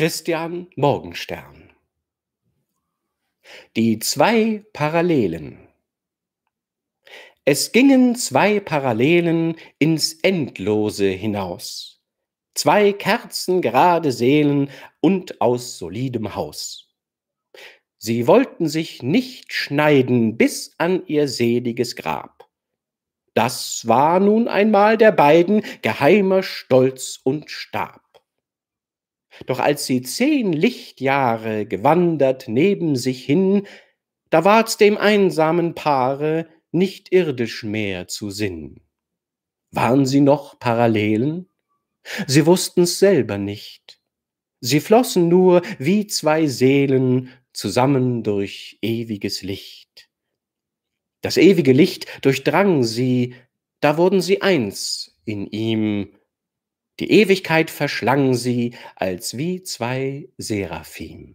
Christian Morgenstern. Die zwei Parallelen. Es gingen zwei Parallelen ins Endlose hinaus, zwei kerzengerade Seelen und aus solidem Haus. Sie wollten sich nicht schneiden bis an ihr seliges Grab. Das war nun einmal der beiden geheimer Stolz und Stab. Doch als sie zehn Lichtjahre gewandert neben sich hin, da ward's dem einsamen Paare nicht irdisch mehr zu Sinn. Waren sie noch Parallelen? Sie wussten's selber nicht. Sie flossen nur wie zwei Seelen zusammen durch ewiges Licht. Das ewige Licht durchdrang sie, da wurden sie eins in ihm, die Ewigkeit verschlang sie als wie zwei Seraphim.